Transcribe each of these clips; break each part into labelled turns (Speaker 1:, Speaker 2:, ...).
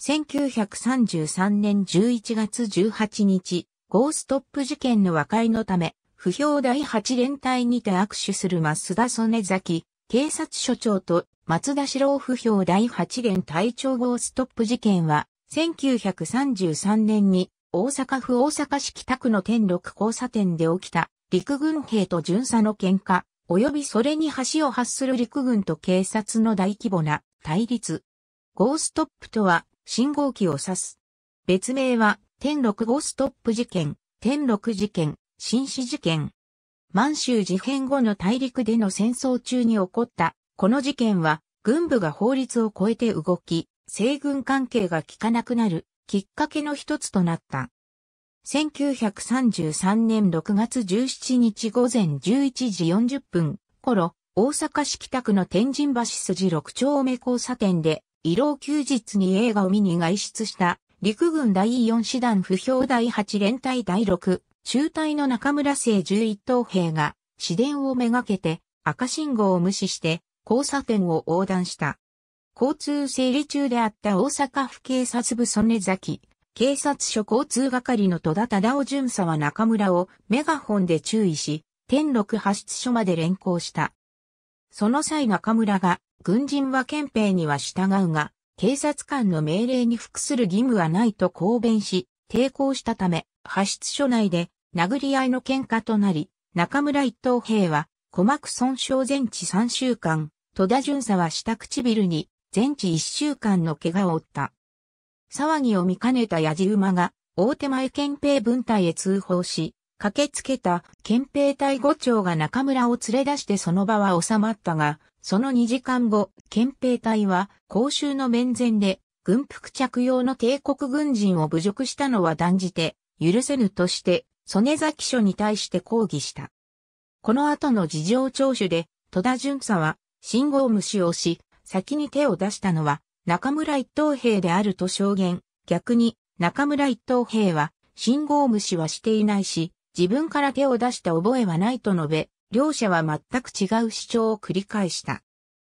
Speaker 1: 1933年11月18日、ゴーストップ事件の和解のため、不評第8連隊にて握手する増田曽根崎、警察署長と松田四郎不評第8連隊長ゴーストップ事件は、1933年に大阪府大阪市北区の天禄交差点で起きた陸軍兵と巡査の喧嘩、及びそれに橋を発する陸軍と警察の大規模な対立。ゴーストップとは信号機を指す。別名は、天六号ストップ事件、天六事件、新市事件。満州事変後の大陸での戦争中に起こった、この事件は、軍部が法律を超えて動き、西軍関係が効かなくなる、きっかけの一つとなった。1933年6月17日午前11時40分頃、大阪市北区の天神橋筋6丁目交差点で慰労休日に映画を見に外出した陸軍第4師団不評第8連隊第6中隊の中村生11等兵が市電をめがけて赤信号を無視して交差点を横断した。交通整理中であった大阪府警察部曽根崎警察署交通係の戸田忠夫巡査は中村をメガホンで注意し、天禄派出所まで連行した。その際中村が軍人は憲兵には従うが、警察官の命令に服する義務はないと抗弁し、抵抗したため、派出所内で殴り合いの喧嘩となり、中村一等兵は、鼓膜損傷全治3週間、戸田巡査は下唇に全治1週間の怪我を負った。騒ぎを見かねた矢印馬が、大手前憲兵分隊へ通報し、駆けつけた憲兵隊五長が中村を連れ出してその場は収まったが、その2時間後、憲兵隊は公衆の面前で軍服着用の帝国軍人を侮辱したのは断じて許せぬとして、曽根崎署に対して抗議した。この後の事情聴取で、戸田巡査は信号無視をし、先に手を出したのは中村一等兵であると証言。逆に中村一等兵は信号無視はしていないし、自分から手を出した覚えはないと述べ、両者は全く違う主張を繰り返した。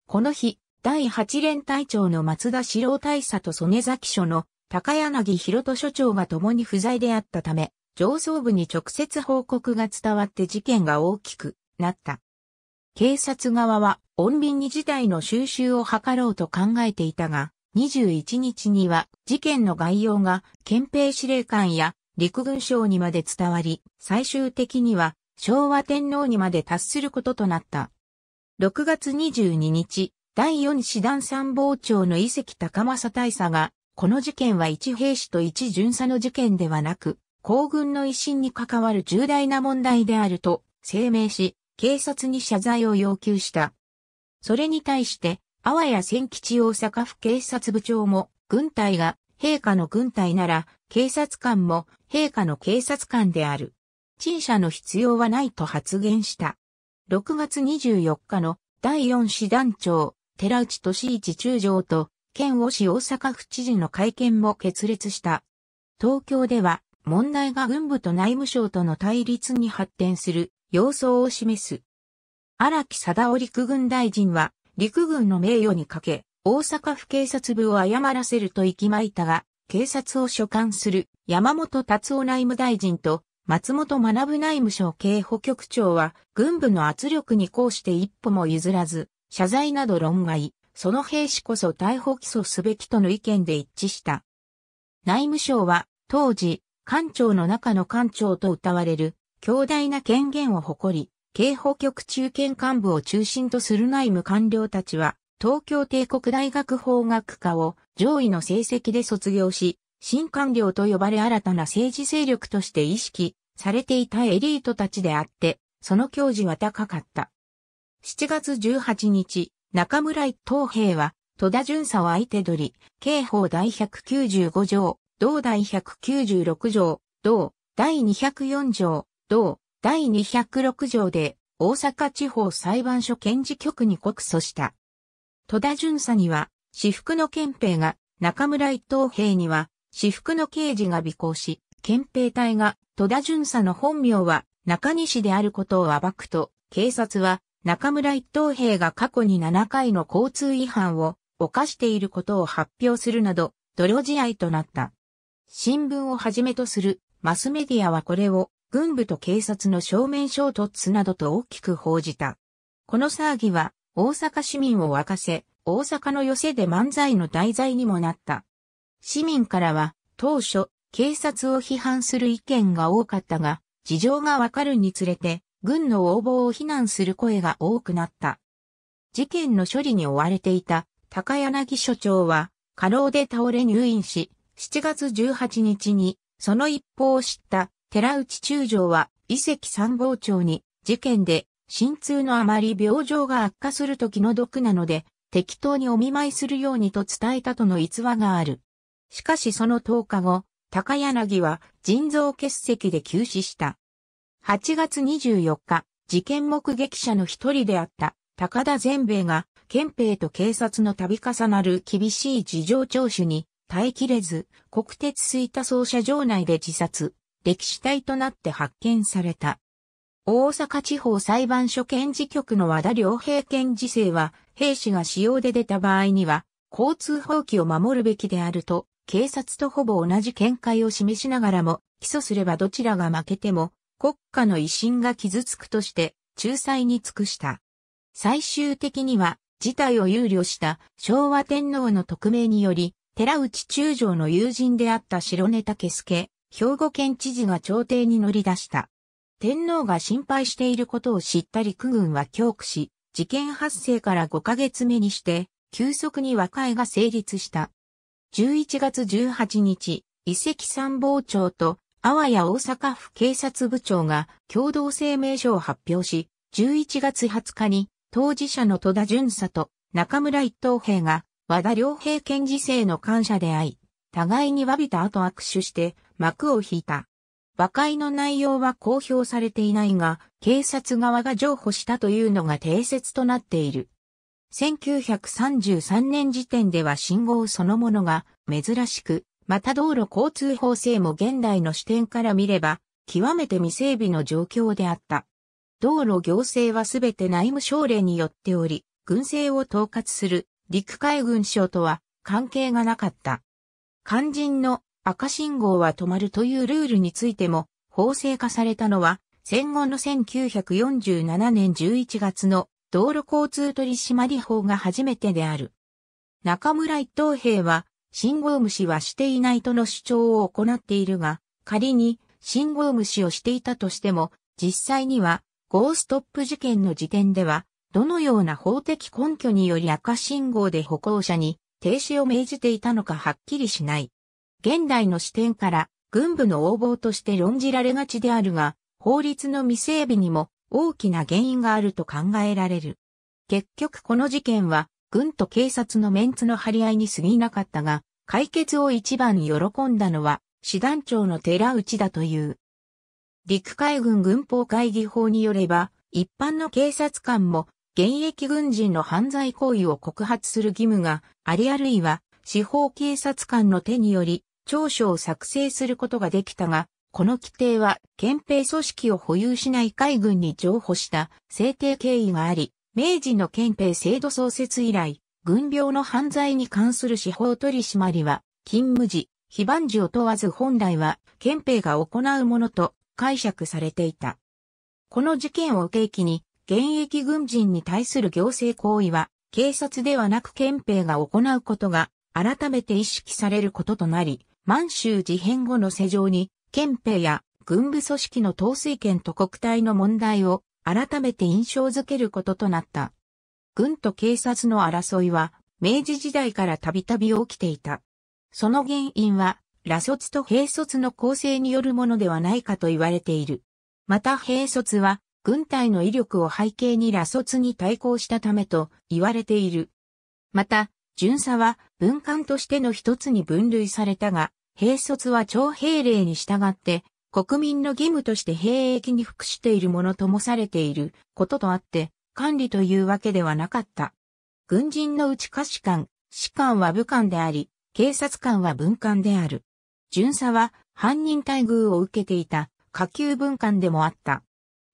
Speaker 1: この日、第8連隊長の松田四郎大佐と曽根崎署の高柳博人署長が共に不在であったため、上層部に直接報告が伝わって事件が大きくなった。警察側は、穏便に事態の収集を図ろうと考えていたが、21日には事件の概要が憲兵司令官や陸軍省にまで伝わり、最終的には昭和天皇にまで達することとなった。6月22日、第四師団参謀長の遺跡高政大佐が、この事件は一兵士と一巡査の事件ではなく、皇軍の威信に関わる重大な問題であると声明し、警察に謝罪を要求した。それに対して、阿波谷千吉大阪府警察部長も、軍隊が陛下の軍隊なら、警察官も陛下の警察官である。陳謝の必要はないと発言した。6月24日の第4師団長、寺内俊一中将と、県尾市大阪府知事の会見も決裂した。東京では、問題が軍部と内務省との対立に発展する様相を示す。荒木貞夫陸軍大臣は、陸軍の名誉にかけ、大阪府警察部を謝らせると息巻いたが、警察を所管する山本達夫内務大臣と松本学内務省警保局長は、軍部の圧力に抗して一歩も譲らず、謝罪など論外、その兵士こそ逮捕起訴すべきとの意見で一致した。内務省は、当時、官庁の中の官庁と謳われる、強大な権限を誇り、警保局中堅幹部を中心とする内務官僚たちは、東京帝国大学法学科を上位の成績で卒業し、新官僚と呼ばれ新たな政治勢力として意識されていたエリートたちであって、その教示は高かった。7月18日、中村一等兵は、戸田巡査を相手取り、刑法第195条、同第196条、同第204条、同第206条で、大阪地方裁判所検事局に告訴した。戸田巡査には、私服の憲兵が、中村一等兵には、私服の刑事が尾行し、憲兵隊が戸田巡査の本名は中西であることを暴くと、警察は中村一等兵が過去に7回の交通違反を犯していることを発表するなど、泥仕合となった。新聞をはじめとするマスメディアはこれを軍部と警察の正面衝突などと大きく報じた。この騒ぎは大阪市民を沸かせ、大阪の寄せで漫才の題材にもなった。市民からは当初警察を批判する意見が多かったが、事情がわかるにつれて軍の横暴を非難する声が多くなった。事件の処理に追われていた高柳署長は過労で倒れ入院し、7月18日にその一報を知った寺内中将は遺跡参謀長に事件で心痛のあまり病状が悪化すると気の毒なので適当にお見舞いするようにと伝えたとの逸話がある。しかしその10日後、高柳は腎臓結石で急死した。8月24日、事件目撃者の一人であった高田善兵衛が、憲兵と警察の度重なる厳しい事情聴取に耐えきれず、国鉄水田総社場内で自殺、歴史体となって発見された。大阪地方裁判所検事局の和田良平検事生は、兵士が使用で出た場合には、交通法規を守るべきであると警察とほぼ同じ見解を示しながらも、起訴すればどちらが負けても、国家の威信が傷つくとして、仲裁に尽くした。最終的には、事態を憂慮した昭和天皇の特命により、寺内中将の友人であった白根武助、兵庫県知事が朝廷に乗り出した。天皇が心配していることを知った陸軍は教区し、事件発生から5ヶ月目にして、急速に和解が成立した。11月18日、遺跡参謀長と、あわや大阪府警察部長が共同声明書を発表し、11月20日に当事者の戸田巡査と中村一等兵が和田良平県事生の感謝であい、互いに詫びた後握手して幕を引いた。和解の内容は公表されていないが、警察側が譲歩したというのが定説となっている。1933年時点では信号そのものが珍しく、また道路交通法制も現代の視点から見れば、極めて未整備の状況であった。道路行政はすべて内務省令によっており、軍政を統括する陸海軍省とは関係がなかった。肝心の赤信号は止まるというルールについても法制化されたのは戦後の1947年11月の道路交通取締法が初めてである。中村一等兵は、信号無視はしていないとの主張を行っているが、仮に信号無視をしていたとしても、実際には、ゴーストップ事件の時点では、どのような法的根拠により赤信号で歩行者に停止を命じていたのかはっきりしない。現代の視点から、軍部の横暴として論じられがちであるが、法律の未整備にも大きな原因があると考えられる。結局この事件は軍と警察のメンツの張り合いに過ぎなかったが、解決を一番喜んだのは師団長の寺内だという。陸海軍軍法会議法によれば、一般の警察官も現役軍人の犯罪行為を告発する義務がありあるいは司法警察官の手により調書を作成することができたが、この規定は憲兵組織を保有しない海軍に譲歩した制定経緯があり、明治の憲兵制度創設以来、軍病の犯罪に関する司法取締りは、勤務時、非番時を問わず本来は憲兵が行うものと解釈されていた。この事件を契機に、現役軍人に対する行政行為は、警察ではなく憲兵が行うことが改めて意識されることとなり、満州事変後の世情に憲兵や軍部組織の統帥権と国体の問題を改めて印象づけることとなった。軍と警察の争いは明治時代からたびたび起きていた。その原因は、羅卒と兵卒の構成によるものではないかと言われている。また兵卒は、軍隊の威力を背景に羅卒に対抗したためと言われている。また、巡査は文官としての一つに分類されたが、兵卒は徴兵令に従って、国民の義務として兵役に服しているものともされていることとあって、管理というわけではなかった。軍人のうち下士官、士官は武官であり、警察官は文官である。巡査は犯人待遇を受けていた下級文官でもあった。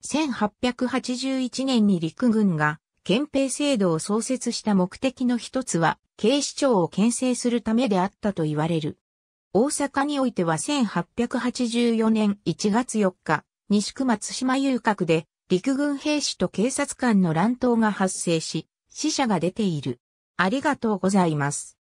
Speaker 1: 1881年に陸軍が憲兵制度を創設した目的の一つは、警視庁を牽制するためであったと言われる。大阪においては1884年1月4日、西区松島遊郭で陸軍兵士と警察官の乱闘が発生し、死者が出ている。ありがとうございます。